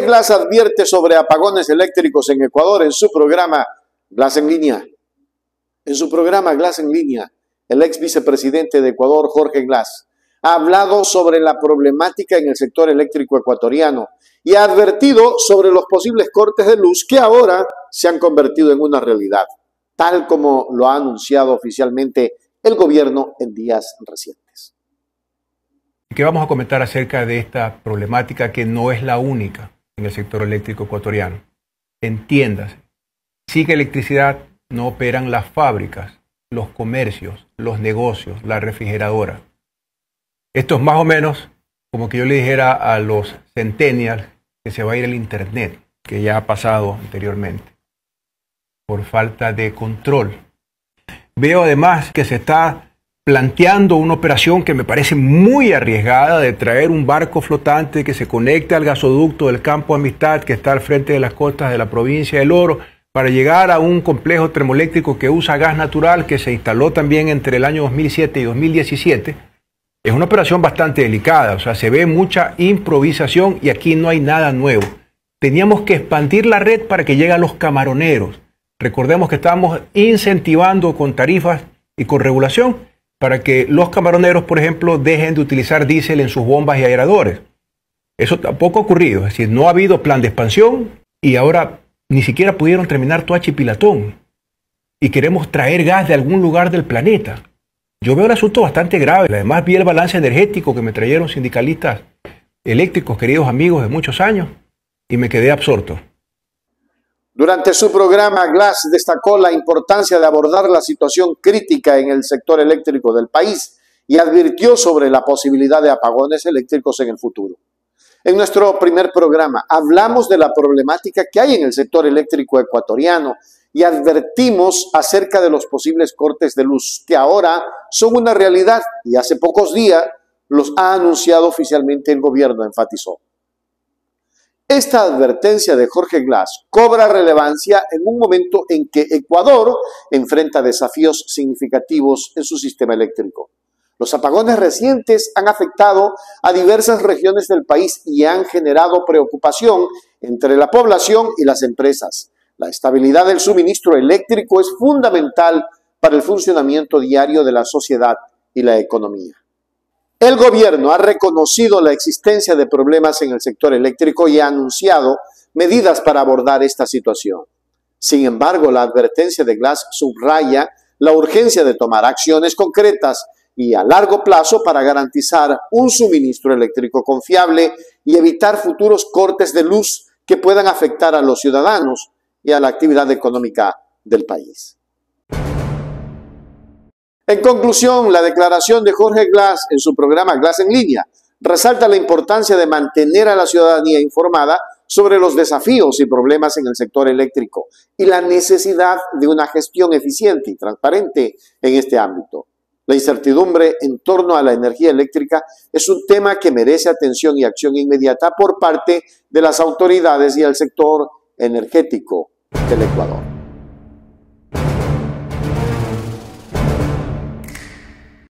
Glass advierte sobre apagones eléctricos en Ecuador en su programa Glass en línea. En su programa Glass en línea, el ex vicepresidente de Ecuador, Jorge Glass, ha hablado sobre la problemática en el sector eléctrico ecuatoriano y ha advertido sobre los posibles cortes de luz que ahora se han convertido en una realidad, tal como lo ha anunciado oficialmente el gobierno en días recientes. ¿Qué vamos a comentar acerca de esta problemática que no es la única? en el sector eléctrico ecuatoriano. Entiéndase, sin electricidad no operan las fábricas, los comercios, los negocios, la refrigeradora. Esto es más o menos como que yo le dijera a los centennials que se va a ir el Internet, que ya ha pasado anteriormente, por falta de control. Veo además que se está planteando una operación que me parece muy arriesgada de traer un barco flotante que se conecte al gasoducto del campo Amistad que está al frente de las costas de la provincia del Oro para llegar a un complejo termoeléctrico que usa gas natural que se instaló también entre el año 2007 y 2017. Es una operación bastante delicada, o sea, se ve mucha improvisación y aquí no hay nada nuevo. Teníamos que expandir la red para que lleguen los camaroneros. Recordemos que estamos incentivando con tarifas y con regulación para que los camaroneros, por ejemplo, dejen de utilizar diésel en sus bombas y aeradores. Eso tampoco ha ocurrido, es decir, no ha habido plan de expansión y ahora ni siquiera pudieron terminar Toachi Pilatón. Y queremos traer gas de algún lugar del planeta. Yo veo el asunto bastante grave. Además vi el balance energético que me trajeron sindicalistas eléctricos, queridos amigos de muchos años, y me quedé absorto. Durante su programa, Glass destacó la importancia de abordar la situación crítica en el sector eléctrico del país y advirtió sobre la posibilidad de apagones eléctricos en el futuro. En nuestro primer programa hablamos de la problemática que hay en el sector eléctrico ecuatoriano y advertimos acerca de los posibles cortes de luz que ahora son una realidad y hace pocos días los ha anunciado oficialmente el gobierno, enfatizó. Esta advertencia de Jorge Glass cobra relevancia en un momento en que Ecuador enfrenta desafíos significativos en su sistema eléctrico. Los apagones recientes han afectado a diversas regiones del país y han generado preocupación entre la población y las empresas. La estabilidad del suministro eléctrico es fundamental para el funcionamiento diario de la sociedad y la economía. El gobierno ha reconocido la existencia de problemas en el sector eléctrico y ha anunciado medidas para abordar esta situación. Sin embargo, la advertencia de Glass subraya la urgencia de tomar acciones concretas y a largo plazo para garantizar un suministro eléctrico confiable y evitar futuros cortes de luz que puedan afectar a los ciudadanos y a la actividad económica del país. En conclusión, la declaración de Jorge Glass en su programa Glass en línea resalta la importancia de mantener a la ciudadanía informada sobre los desafíos y problemas en el sector eléctrico y la necesidad de una gestión eficiente y transparente en este ámbito. La incertidumbre en torno a la energía eléctrica es un tema que merece atención y acción inmediata por parte de las autoridades y el sector energético del Ecuador.